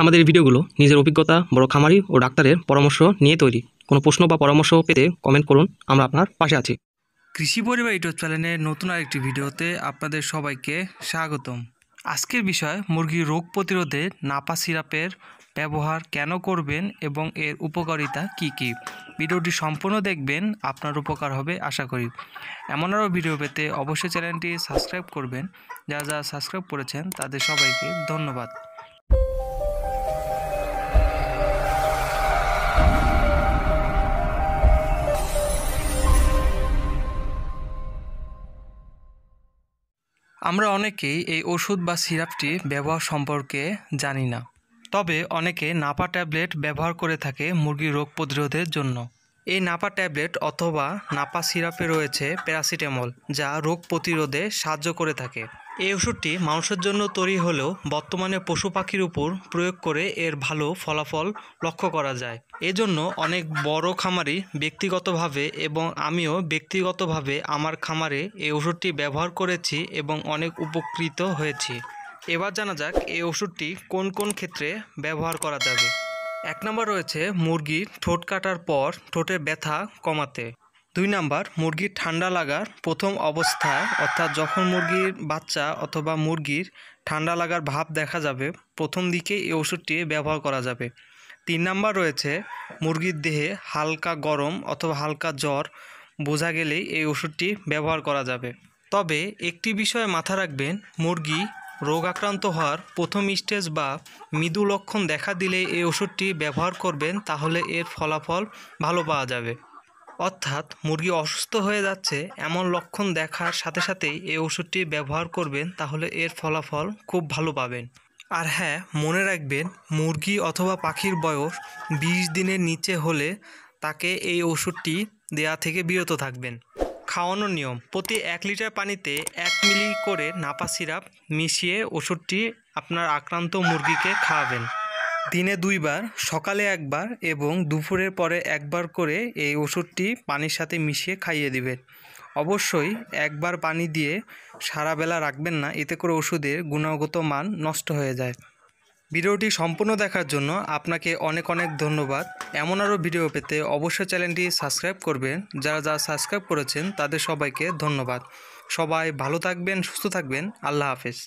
আমাদের ভিডিওগুলো নিজের অভিজ্ঞতা বড় খামারি ও ডাক্তারের পরামর্শ নিয়ে তৈরি কোনো প্রশ্ন বা পরামর্শ পেতে কমেন্ট করুন আমরা আপনার পাশে আছি কৃষি পরিবার ইউটিউব চ্যানেলের নতুন আরেকটি ভিডিওতে আপনাদের সবাইকে স্বাগতম আজকের বিষয় মুরগির রোগ প্রতিরোধে নাপা সিরাপের ব্যবহার কেন করবেন এবং এর উপকারিতা কি কি ভিডিওটি সম্পূর্ণ দেখবেন আপনার উপকার হবে আশা করি এমন আরও ভিডিও পেতে অবশ্যই চ্যানেলটি সাবস্ক্রাইব করবেন যারা যারা সাবস্ক্রাইব করেছেন তাদের সবাইকে ধন্যবাদ আমরা অনেকেই এই ওষুধ বা সিরাপটি ব্যবহার সম্পর্কে জানি না তবে অনেকে নাপা ট্যাবলেট ব্যবহার করে থাকে মুরগির রোগ প্রতিরোধের জন্য এই নাপা ট্যাবলেট অথবা নাপা সিরাপে রয়েছে প্যারাসিটামল যা রোগ প্রতিরোধে সাহায্য করে থাকে এই ওষুধটি মানুষের জন্য তৈরি হলেও বর্তমানে পশু পাখির উপর প্রয়োগ করে এর ভালো ফলাফল লক্ষ্য করা যায় এজন্য অনেক বড় খামারি ব্যক্তিগতভাবে এবং আমিও ব্যক্তিগতভাবে আমার খামারে এই ওষুধটি ব্যবহার করেছি এবং অনেক উপকৃত হয়েছি এবার জানা যাক এই ওষুধটি কোন কোন ক্ষেত্রে ব্যবহার করা যাবে এক নম্বর রয়েছে মুরগির ঠোঁট কাটার পর ঠোঁটে ব্যথা কমাতে দুই নাম্বার মুরগির ঠান্ডা লাগার প্রথম অবস্থায় অর্থাৎ যখন মুরগির বাচ্চা অথবা মুরগির ঠান্ডা লাগার ভাব দেখা যাবে প্রথম দিকে এই ওষুধটি ব্যবহার করা যাবে তিন নাম্বার রয়েছে মুরগির দেহে হালকা গরম অথবা হালকা জ্বর বোঝা গেলেই এই ওষুধটি ব্যবহার করা যাবে তবে একটি বিষয়ে মাথা রাখবেন মুরগি রোগ আক্রান্ত হওয়ার প্রথম স্টেজ বা মৃদু লক্ষণ দেখা দিলে এই ওষুধটি ব্যবহার করবেন তাহলে এর ফলাফল ভালো পাওয়া যাবে অর্থাৎ মুরগি অসুস্থ হয়ে যাচ্ছে এমন লক্ষণ দেখার সাথে সাথেই এই ওষুধটি ব্যবহার করবেন তাহলে এর ফলাফল খুব ভালো পাবেন আর হ্যাঁ মনে রাখবেন মুরগি অথবা পাখির বয়স ২০ দিনের নিচে হলে তাকে এই ওষুধটি দেয়া থেকে বিরত থাকবেন খাওয়ানোর নিয়ম প্রতি এক লিটার পানিতে এক মিলি করে নাপা সিরাপ মিশিয়ে ওষুধটি আপনার আক্রান্ত মুরগিকে খাওয়াবেন দিনে দুইবার সকালে একবার এবং দুপুরের পরে একবার করে এই ওষুধটি পানির সাথে মিশিয়ে খাইয়ে দিবেন অবশ্যই একবার পানি দিয়ে সারা বেলা রাখবেন না এতে করে ওষুধের গুণগত মান নষ্ট হয়ে যায় ভিডিওটি সম্পূর্ণ দেখার জন্য আপনাকে অনেক অনেক ধন্যবাদ এমন আরও ভিডিও পেতে অবশ্যই চ্যানেলটি সাবস্ক্রাইব করবেন যারা যারা সাবস্ক্রাইব করেছেন তাদের সবাইকে ধন্যবাদ সবাই ভালো থাকবেন সুস্থ থাকবেন আল্লাহ হাফেজ